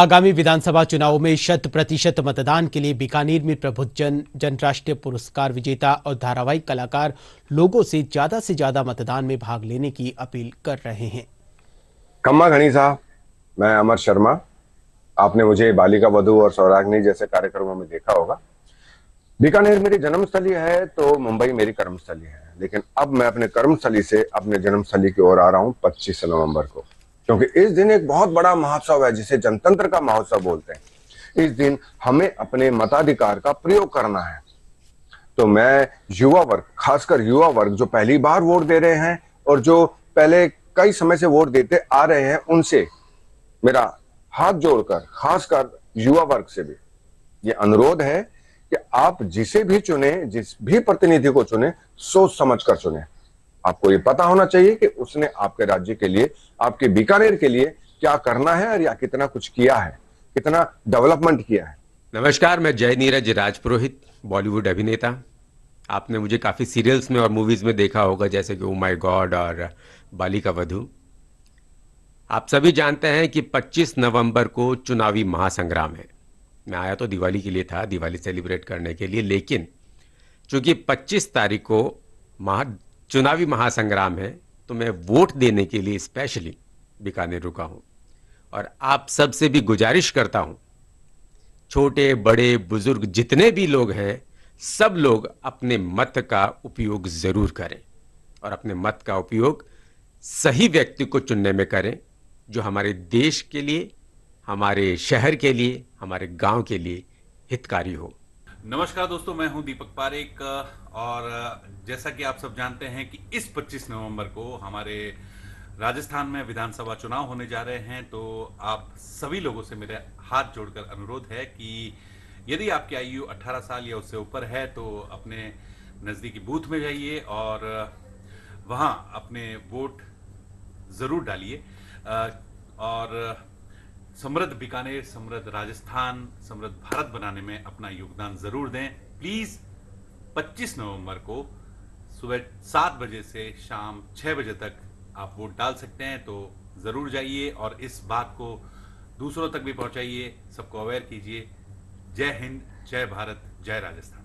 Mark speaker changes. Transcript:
Speaker 1: आगामी विधानसभा चुनाव में शत प्रतिशत मतदान के लिए बीकानेर में प्रभु जन राष्ट्रीय पुरस्कार विजेता और धारावाहिक कलाकार लोगों से ज्यादा से ज्यादा मतदान में भाग लेने की अपील कर रहे हैं
Speaker 2: कम्मा घनी साहब मैं अमर शर्मा आपने मुझे बालिका वधु और सौराग्नि जैसे कार्यक्रमों में देखा होगा बीकानेर मेरी जन्मस्थली है तो मुंबई मेरी कर्मस्थली है लेकिन अब मैं अपने कर्मस्थली से अपने जन्मस्थली की ओर आ रहा हूँ पच्चीस नवम्बर को क्योंकि इस दिन एक बहुत बड़ा महोत्सव है जिसे जनतंत्र का महोत्सव बोलते हैं इस दिन हमें अपने मताधिकार का प्रयोग करना है तो मैं युवा वर्ग खासकर युवा वर्ग जो पहली बार वोट दे रहे हैं और जो पहले कई समय से वोट देते आ रहे हैं उनसे मेरा हाथ जोड़कर खासकर युवा वर्ग से भी ये अनुरोध है कि आप जिसे भी चुने जिस भी प्रतिनिधि को चुने सोच समझ कर चुने आपको ये पता होना चाहिए कि उसने आपके राज्य के लिए आपके बीकानेर के लिए क्या करना है और या कितना कुछ किया है कितना डेवलपमेंट किया है
Speaker 1: नमस्कार मैं जय नीरज राजपुरोहित बॉलीवुड अभिनेता आपने मुझे काफ़ी सीरियल्स में और मूवीज़ में देखा होगा जैसे कि ओ माई गॉड और बाली का वधु आप सभी जानते हैं कि 25 नवंबर को चुनावी महासंग्राम है मैं आया तो दिवाली के लिए था दिवाली सेलिब्रेट करने के लिए लेकिन चूंकि 25 तारीख को महा चुनावी महासंग्राम है तो मैं वोट देने के लिए स्पेशली बीकानेर रुका हूं और आप सबसे भी गुजारिश करता हूं छोटे बड़े बुजुर्ग जितने भी लोग हैं सब लोग अपने मत का उपयोग ज़रूर करें और अपने मत का उपयोग सही व्यक्ति को चुनने में करें जो हमारे देश के लिए हमारे शहर के लिए हमारे गांव के लिए हितकारी हो
Speaker 3: नमस्कार दोस्तों मैं हूं दीपक पारेक और जैसा कि आप सब जानते हैं कि इस 25 नवंबर को हमारे राजस्थान में विधानसभा चुनाव होने जा रहे हैं तो आप सभी लोगों से मेरे हाथ जोड़कर अनुरोध है कि यदि आपकी आयु 18 साल या उससे ऊपर है तो अपने नज़दीकी बूथ में जाइए और वहां अपने वोट ज़रूर डालिए और समृद्ध बीकानेर समृद्ध राजस्थान समृद्ध भारत बनाने में अपना योगदान ज़रूर दें प्लीज़ 25 नवंबर को सुबह सात बजे से शाम छह बजे तक आप वोट डाल सकते हैं तो ज़रूर जाइए और इस बात को दूसरों तक भी पहुंचाइए सबको अवेयर कीजिए जय हिंद जय भारत जय
Speaker 1: राजस्थान